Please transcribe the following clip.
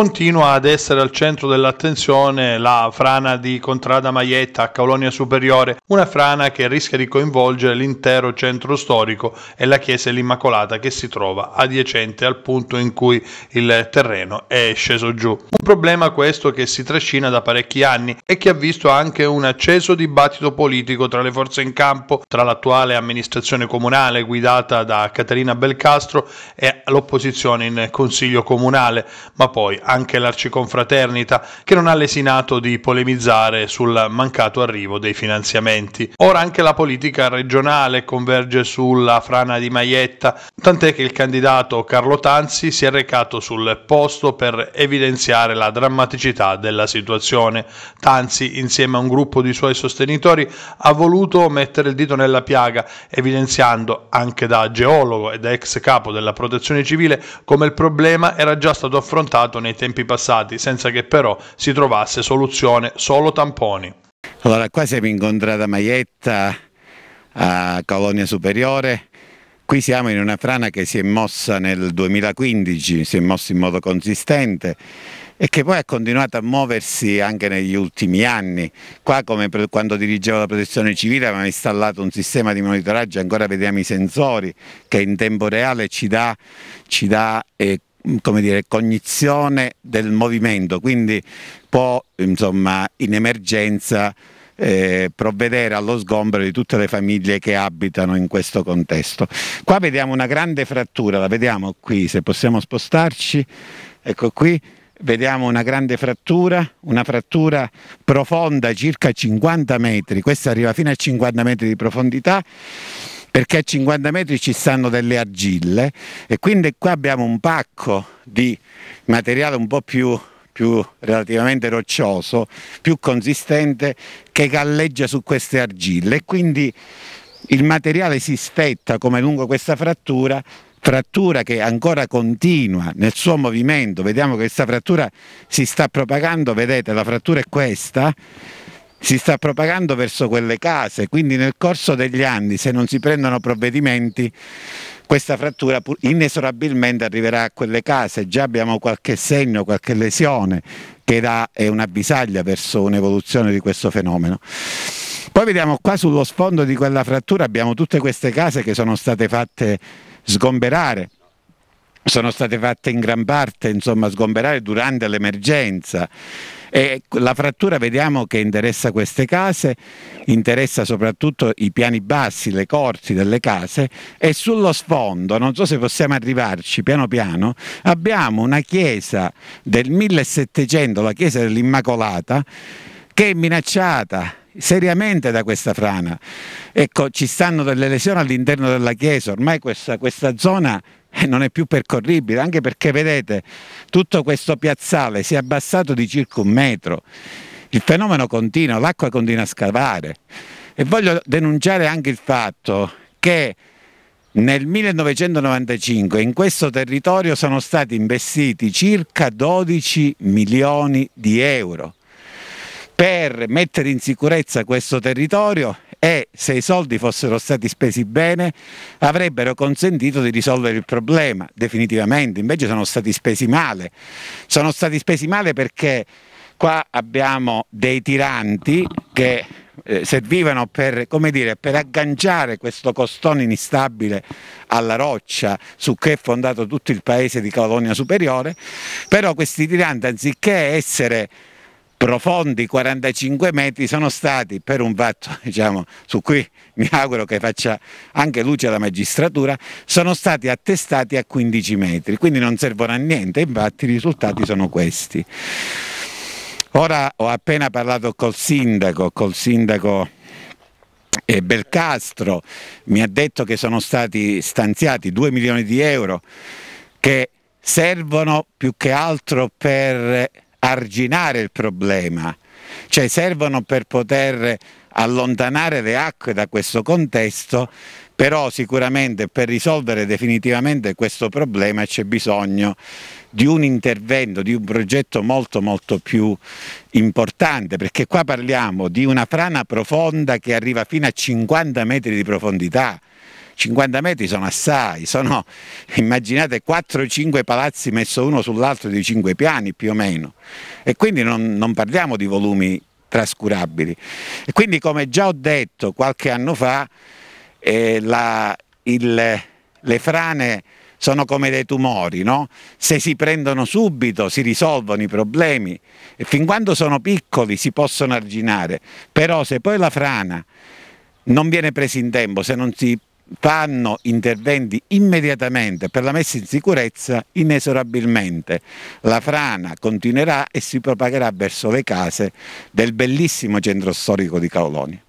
continua ad essere al centro dell'attenzione la frana di Contrada Maietta a Colonia Superiore, una frana che rischia di coinvolgere l'intero centro storico e la chiesa dell'Immacolata che si trova adiacente al punto in cui il terreno è sceso giù. Un problema questo che si trascina da parecchi anni e che ha visto anche un acceso dibattito politico tra le forze in campo, tra l'attuale amministrazione comunale guidata da Caterina Belcastro e l'opposizione in consiglio comunale, ma poi anche l'Arciconfraternita, che non ha lesinato di polemizzare sul mancato arrivo dei finanziamenti. Ora anche la politica regionale converge sulla frana di Maietta, tant'è che il candidato Carlo Tanzi si è recato sul posto per evidenziare la drammaticità della situazione. Tanzi, insieme a un gruppo di suoi sostenitori, ha voluto mettere il dito nella piaga, evidenziando anche da geologo ed ex capo della protezione civile come il problema era già stato affrontato nei nei tempi passati, senza che però si trovasse soluzione solo tamponi. Allora, qua siamo incontrati a Maietta, a Colonia Superiore. Qui siamo in una frana che si è mossa nel 2015, si è mossa in modo consistente e che poi ha continuato a muoversi anche negli ultimi anni. Qua come quando dirigevo la protezione civile avevamo installato un sistema di monitoraggio, ancora vediamo i sensori che in tempo reale ci dà, ci dà eh, Mm, come dire, cognizione del movimento, quindi può insomma, in emergenza eh, provvedere allo sgombero di tutte le famiglie che abitano in questo contesto. Qua vediamo una grande frattura, la vediamo qui, se possiamo spostarci, ecco qui, vediamo una grande frattura, una frattura profonda circa 50 metri, questa arriva fino a 50 metri di profondità, perché a 50 metri ci stanno delle argille e quindi qua abbiamo un pacco di materiale un po' più, più relativamente roccioso, più consistente che galleggia su queste argille e quindi il materiale si stetta come lungo questa frattura frattura che ancora continua nel suo movimento, vediamo che questa frattura si sta propagando, vedete la frattura è questa, si sta propagando verso quelle case, quindi nel corso degli anni se non si prendono provvedimenti questa frattura inesorabilmente arriverà a quelle case, già abbiamo qualche segno, qualche lesione che dà, è una bisaglia verso un'evoluzione di questo fenomeno. Poi vediamo qua sullo sfondo di quella frattura abbiamo tutte queste case che sono state fatte sgomberare, sono state fatte in gran parte insomma, sgomberare durante l'emergenza e la frattura vediamo che interessa queste case, interessa soprattutto i piani bassi, le corti delle case e sullo sfondo, non so se possiamo arrivarci piano piano, abbiamo una chiesa del 1700, la chiesa dell'Immacolata, che è minacciata seriamente da questa frana. Ecco, ci stanno delle lesioni all'interno della chiesa, ormai questa, questa zona e eh, non è più percorribile, anche perché vedete tutto questo piazzale si è abbassato di circa un metro, il fenomeno continua, l'acqua continua a scavare e voglio denunciare anche il fatto che nel 1995 in questo territorio sono stati investiti circa 12 milioni di euro per mettere in sicurezza questo territorio e se i soldi fossero stati spesi bene avrebbero consentito di risolvere il problema definitivamente, invece sono stati spesi male. Sono stati spesi male perché qua abbiamo dei tiranti che eh, servivano per, dire, per, agganciare questo costone instabile alla roccia su cui è fondato tutto il paese di Colonia Superiore, però questi tiranti anziché essere profondi 45 metri sono stati per un fatto, diciamo, su cui mi auguro che faccia anche luce la magistratura, sono stati attestati a 15 metri, quindi non servono a niente, infatti i risultati sono questi. Ora ho appena parlato col sindaco, col sindaco eh, Belcastro, mi ha detto che sono stati stanziati 2 milioni di euro che servono più che altro per arginare il problema, cioè servono per poter allontanare le acque da questo contesto, però sicuramente per risolvere definitivamente questo problema c'è bisogno di un intervento, di un progetto molto molto più importante, perché qua parliamo di una frana profonda che arriva fino a 50 metri di profondità, 50 metri sono assai, sono immaginate 4-5 palazzi messo uno sull'altro di 5 piani più o meno e quindi non, non parliamo di volumi trascurabili. E quindi come già ho detto qualche anno fa, eh, la, il, le frane sono come dei tumori, no? se si prendono subito si risolvono i problemi e fin quando sono piccoli si possono arginare, però se poi la frana non viene presa in tempo, se non si fanno interventi immediatamente per la messa in sicurezza inesorabilmente. La frana continuerà e si propagherà verso le case del bellissimo centro storico di Caulonia.